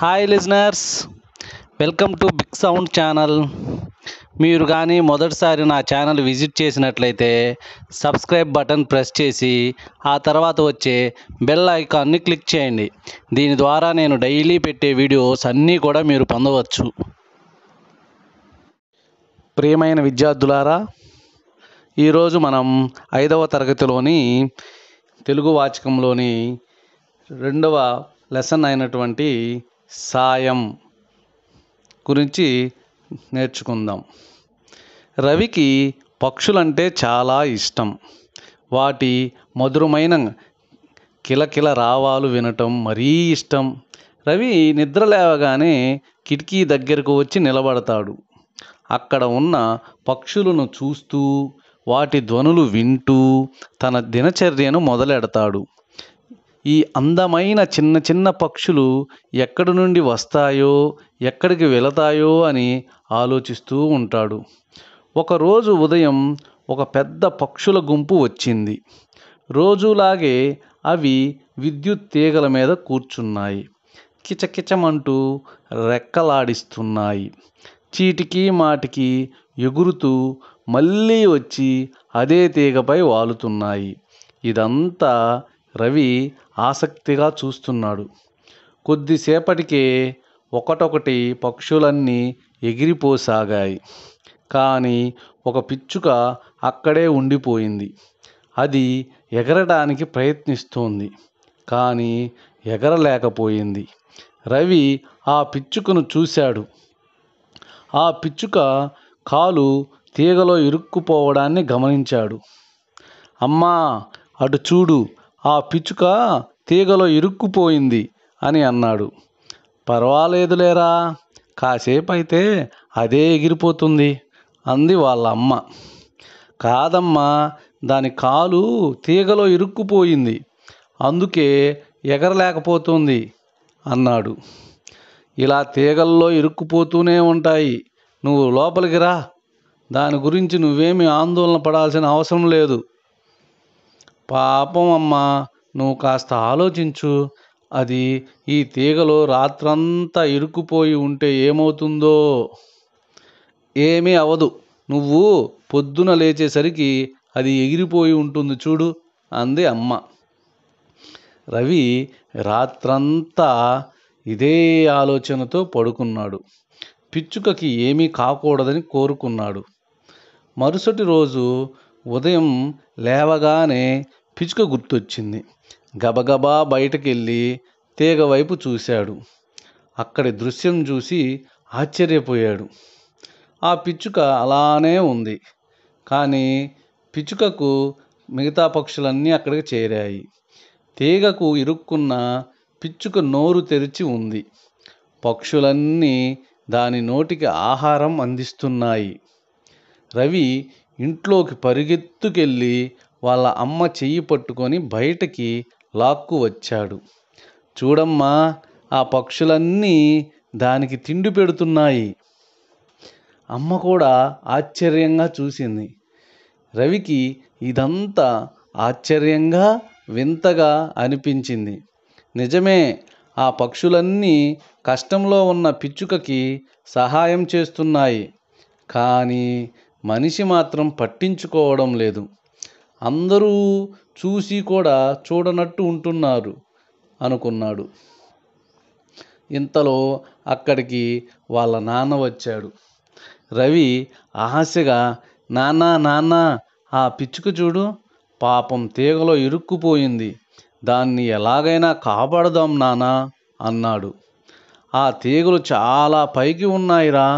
hi listeners welcome to big sound channel మీరు కానీ మొదటిసారి నా ఛానల్ విజిట్ చేసినట్లయితే సబ్స్క్రైబ్ బటన్ ప్రెస్ చేసి ఆ తర్వాత వచ్చే బెల్ ఐకాన్ని క్లిక్ చేయండి దీని ద్వారా నేను డైలీ పెట్టే వీడియోస్ అన్నీ కూడా మీరు పొందవచ్చు ప్రియమైన విద్యార్థులారా ఈరోజు మనం ఐదవ తరగతిలోని తెలుగు వాచకంలోని రెండవ లెసన్ అయినటువంటి సాయం గురించి నేర్చుకుందాం రవికి పక్షులంటే చాలా ఇష్టం వాటి మధురమైన రావాలు వినటం మరీ ఇష్టం రవి నిద్ర లేవగానే కిటికీ దగ్గరకు వచ్చి నిలబడతాడు అక్కడ ఉన్న పక్షులను చూస్తూ వాటి ధ్వనులు వింటూ తన దినచర్యను మొదలెడతాడు ఈ అందమైన చిన్న చిన్న పక్షులు ఎక్కడి నుండి వస్తాయో ఎక్కడికి వెళతాయో అని ఆలోచిస్తూ ఉంటాడు ఒకరోజు ఉదయం ఒక పెద్ద పక్షుల గుంపు వచ్చింది రోజులాగే అవి విద్యుత్ తీగల మీద కూర్చున్నాయి కిచకిచమంటూ రెక్కలాడిస్తున్నాయి చీటికి మాటికి ఎగురుతూ మళ్ళీ వచ్చి అదే తీగపై వాలుతున్నాయి ఇదంతా రవి ఆసక్తిగా చూస్తున్నాడు కొద్దిసేపటికే ఒకటొకటి పక్షులన్నీ ఎగిరిపోసాగాయి కానీ ఒక పిచ్చుక అక్కడే ఉండిపోయింది అది ఎగరడానికి ప్రయత్నిస్తోంది కానీ ఎగరలేకపోయింది రవి ఆ పిచ్చుకను చూశాడు ఆ పిచ్చుక కాలు తీగలో ఇరుక్కుపోవడాన్ని గమనించాడు అమ్మా అటు చూడు ఆ పిచ్చుక తీగలో ఇరుక్కుపోయింది అని అన్నాడు పర్వాలేదులేరా కాసేపు అయితే అదే ఎగిరిపోతుంది అంది వాళ్ళ అమ్మ కాదమ్మా దాని కాలు తీగలో ఇరుక్కుపోయింది అందుకే ఎగరలేకపోతుంది అన్నాడు ఇలా తీగల్లో ఇరుక్కుపోతూనే ఉంటాయి నువ్వు లోపలికి రా దాని గురించి నువ్వేమీ ఆందోళన పడాల్సిన అవసరం లేదు పాపం అమ్మా నువ్వు కాస్త ఆలోచించు అది ఈ తీగలో రాత్రంతా ఇరుక్కుపోయి ఉంటే ఏమవుతుందో ఏమీ అవదు నువ్వు పొద్దున లేచేసరికి అది ఎగిరిపోయి ఉంటుంది చూడు అంది అమ్మ రవి రాత్రంతా ఇదే ఆలోచనతో పడుకున్నాడు పిచ్చుకకి ఏమీ కాకూడదని కోరుకున్నాడు మరుసటి రోజు ఉదయం లేవగానే పిచ్చుక గుర్తొచ్చింది గబగబా బయటకెళ్ళి తీగ వైపు చూశాడు అక్కడి దృశ్యం చూసి ఆశ్చర్యపోయాడు ఆ పిచ్చుక అలానే ఉంది కానీ పిచ్చుకకు మిగతా పక్షులన్నీ అక్కడికి చేరాయి తీగకు ఇరుక్కున్న పిచ్చుక నోరు తెరిచి ఉంది పక్షులన్నీ దాని నోటికి ఆహారం అందిస్తున్నాయి రవి ఇంట్లోకి పరిగెత్తుకెళ్ళి వాళ్ళ అమ్మ చెయ్యి పట్టుకొని బయటకి లాక్కు వచ్చాడు చూడమ్మా ఆ పక్షులన్నీ దానికి తిండి పెడుతున్నాయి అమ్మ కూడా ఆశ్చర్యంగా చూసింది రవికి ఇదంతా ఆశ్చర్యంగా వింతగా అనిపించింది నిజమే ఆ పక్షులన్నీ కష్టంలో ఉన్న పిచ్చుకకి సహాయం చేస్తున్నాయి కానీ మనిషి మాత్రం పట్టించుకోవడం లేదు అందరూ చూసి కూడా చూడనట్టు ఉంటున్నారు అనుకున్నాడు ఇంతలో అక్కడికి వాళ్ళ నాన్న వచ్చాడు రవి ఆశగా నానా నానా ఆ పిచ్చుక చూడు పాపం తీగలో ఇరుక్కుపోయింది దాన్ని ఎలాగైనా కాపాడదాం నానా అన్నాడు ఆ తీగలు చాలా పైకి ఉన్నాయిరా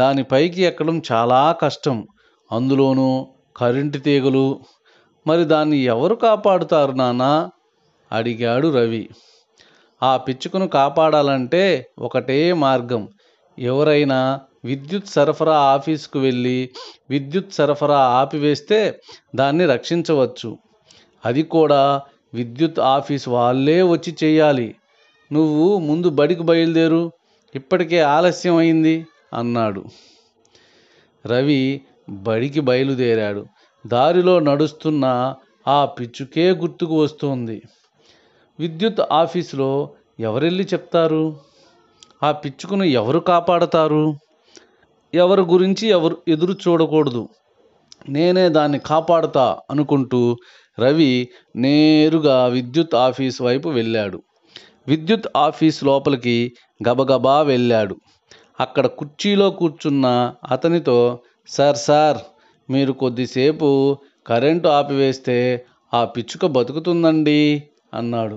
దాని పైకి ఎక్కడం చాలా కష్టం అందులోనూ కరెంటు తీగలు మరి దాన్ని ఎవరు కాపాడుతారు నానా అడిగాడు రవి ఆ పిచ్చుకను కాపాడాలంటే ఒకటే మార్గం ఎవరైనా విద్యుత్ సరఫరా ఆఫీసుకు వెళ్ళి విద్యుత్ సరఫరా ఆపివేస్తే దాన్ని రక్షించవచ్చు అది కూడా విద్యుత్ ఆఫీస్ వాళ్ళే వచ్చి చేయాలి నువ్వు ముందు బడికి బయలుదేరు ఇప్పటికే ఆలస్యం అయింది అన్నాడు రవి బడికి బయలుదేరాడు దారిలో నడుస్తున్న ఆ పిచ్చుకే గుర్తుకు వస్తోంది విద్యుత్ ఆఫీసులో ఎవరెళ్ళి చెప్తారు ఆ పిచ్చుకును ఎవరు కాపాడతారు ఎవరి గురించి ఎవరు ఎదురు చూడకూడదు నేనే దాన్ని కాపాడతా అనుకుంటూ రవి నేరుగా విద్యుత్ ఆఫీస్ వైపు వెళ్ళాడు విద్యుత్ ఆఫీస్ లోపలికి గబగబా వెళ్ళాడు అక్కడ కుర్చీలో కూర్చున్న అతనితో సార్ సార్ మీరు కొద్దిసేపు కరెంటు ఆపివేస్తే ఆ పిచ్చుక బతుకుతుందండి అన్నాడు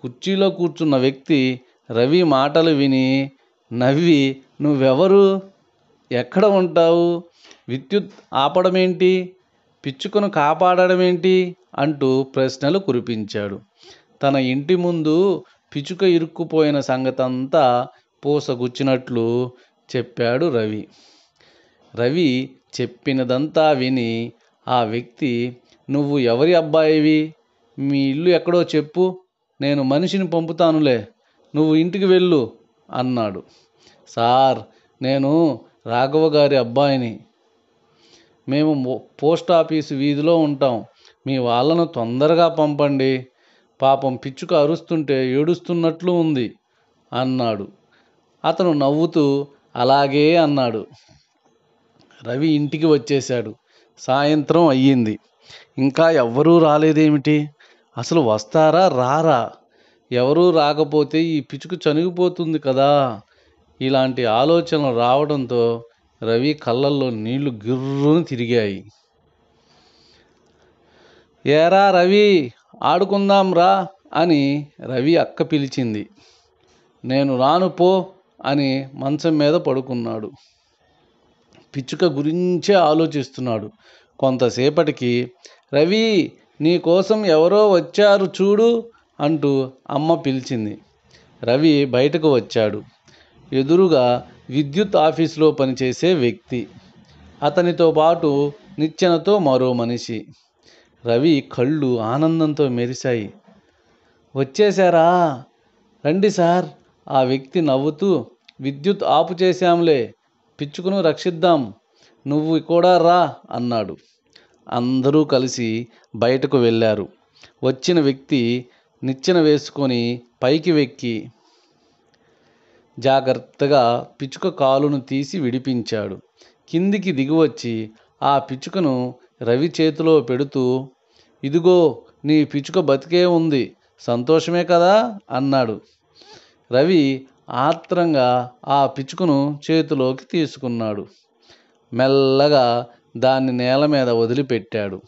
కుర్చీలో కూర్చున్న వ్యక్తి రవి మాటలు విని నవ్వి నువ్వెవరు ఎక్కడ ఉంటావు విద్యుత్ ఆపడం ఏంటి పిచ్చుకను కాపాడడం ఏంటి అంటూ ప్రశ్నలు కురిపించాడు తన ఇంటి ముందు పిచుక ఇరుక్కుపోయిన సంగతంతా పూసగుచ్చినట్లు చెప్పాడు రవి రవి చెప్పినదంతా విని ఆ వ్యక్తి నువ్వు ఎవరి అబ్బాయివి మీ ఇల్లు ఎక్కడో చెప్పు నేను మనిషిని పంపుతానులే నువ్వు ఇంటికి వెళ్ళు అన్నాడు సార్ నేను రాఘవ గారి అబ్బాయిని మేము పోస్ట్ ఆఫీసు వీధిలో ఉంటాం మీ వాళ్ళను తొందరగా పంపండి పాపం పిచ్చుక అరుస్తుంటే ఏడుస్తున్నట్లు ఉంది అన్నాడు అతను నవ్వుతూ అలాగే అన్నాడు రవి ఇంటికి వచ్చేశాడు సాయంత్రం అయ్యింది ఇంకా ఎవ్వరూ రాలేదేమిటి అసలు వస్తారా రారా ఎవరూ రాకపోతే ఈ పిచ్చుకు చనిగిపోతుంది కదా ఇలాంటి ఆలోచనలు రావడంతో రవి కళ్ళల్లో నీళ్లు గిర్రుని తిరిగాయి ఏరా రవి ఆడుకుందాం రా అని రవి అక్క పిలిచింది నేను రాను పో అని మంచం మీద పడుకున్నాడు పిచ్చుక గురించే ఆలోచిస్తున్నాడు కొంతసేపటికి రవి నీ కోసం ఎవరో వచ్చారు చూడు అంటూ అమ్మ పిలిచింది రవి బయటకు వచ్చాడు ఎదురుగా విద్యుత్ ఆఫీసులో పనిచేసే వ్యక్తి అతనితో పాటు నిచ్చెనతో మరో మనిషి రవి కళ్ళు ఆనందంతో మెరిశాయి వచ్చేశారా రండి సార్ ఆ వ్యక్తి నవ్వుతూ విద్యుత్ ఆపు చేశాంలే పిచ్చుకును రక్షిద్దాం నువ్వు కూడా రా అన్నాడు అందరూ కలిసి బయటకు వెళ్ళారు వచ్చిన వ్యక్తి నిచ్చెన వేసుకొని పైకి వెక్కి జాగ్రత్తగా పిచ్చుక కాలును తీసి విడిపించాడు కిందికి దిగివచ్చి ఆ పిచ్చుకను రవి చేతిలో పెడుతూ ఇదిగో నీ పిచ్చుక బతికే ఉంది సంతోషమే కదా అన్నాడు రవి ఆత్రంగా ఆ పిచ్చుకను చేతిలోకి తీసుకున్నాడు మెల్లగా దాన్ని నేల మీద వదిలిపెట్టాడు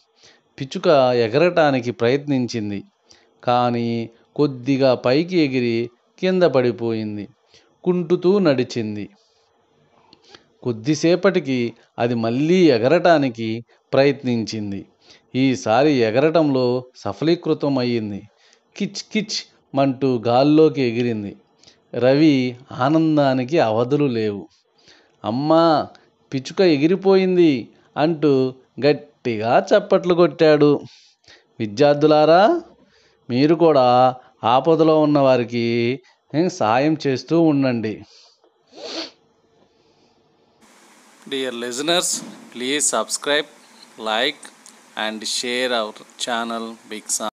పిచ్చుక ఎగరటానికి ప్రయత్నించింది కానీ కొద్దిగా పైకి ఎగిరి కింద పడిపోయింది కుంటుతూ నడిచింది కొద్దిసేపటికి అది మళ్ళీ ఎగరటానికి ప్రయత్నించింది ఈసారి ఎగరటంలో సఫలీకృతం అయ్యింది కిచ్ కిచ్ మంటూ గాల్లోకి ఎగిరింది రవి ఆనందానికి అవధులు లేవు అమ్మా పిచ్చుక ఎగిరిపోయింది అంటూ గట్టిగా చప్పట్లు కొట్టాడు విద్యార్థులారా మీరు కూడా ఆపదలో ఉన్నవారికి సాయం చేస్తూ ఉండండి dear listeners please subscribe like and share our channel big